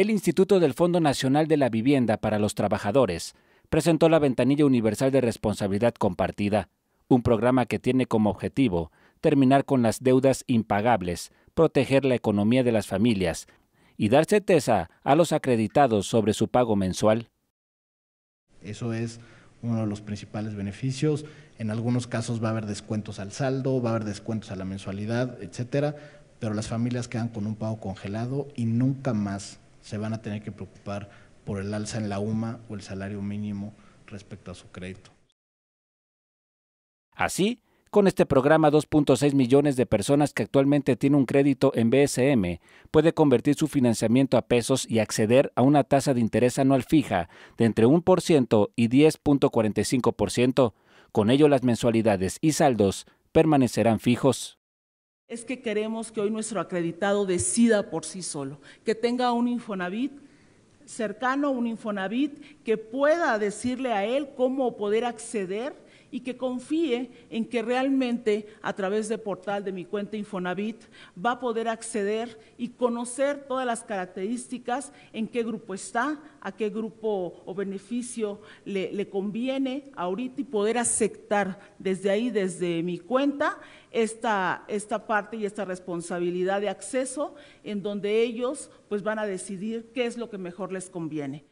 el Instituto del Fondo Nacional de la Vivienda para los Trabajadores presentó la Ventanilla Universal de Responsabilidad Compartida, un programa que tiene como objetivo terminar con las deudas impagables, proteger la economía de las familias y dar certeza a los acreditados sobre su pago mensual. Eso es uno de los principales beneficios. En algunos casos va a haber descuentos al saldo, va a haber descuentos a la mensualidad, etcétera, pero las familias quedan con un pago congelado y nunca más se van a tener que preocupar por el alza en la UMA o el salario mínimo respecto a su crédito. Así, con este programa, 2.6 millones de personas que actualmente tienen un crédito en BSM puede convertir su financiamiento a pesos y acceder a una tasa de interés anual fija de entre 1% y 10.45%. Con ello, las mensualidades y saldos permanecerán fijos es que queremos que hoy nuestro acreditado decida por sí solo, que tenga un Infonavit cercano, un Infonavit que pueda decirle a él cómo poder acceder y que confíe en que realmente a través del portal de mi cuenta Infonavit va a poder acceder y conocer todas las características, en qué grupo está, a qué grupo o beneficio le, conviene ahorita y poder aceptar desde ahí, desde mi cuenta, esta, esta parte y esta responsabilidad de acceso en donde ellos pues van a decidir qué es lo que mejor les conviene.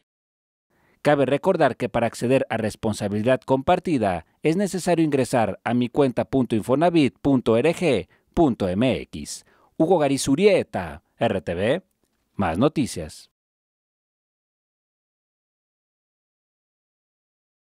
Cabe recordar que para acceder a responsabilidad compartida es necesario ingresar a mi cuenta.infonavit.org.mx. Hugo Garizurieta, RTV, más noticias.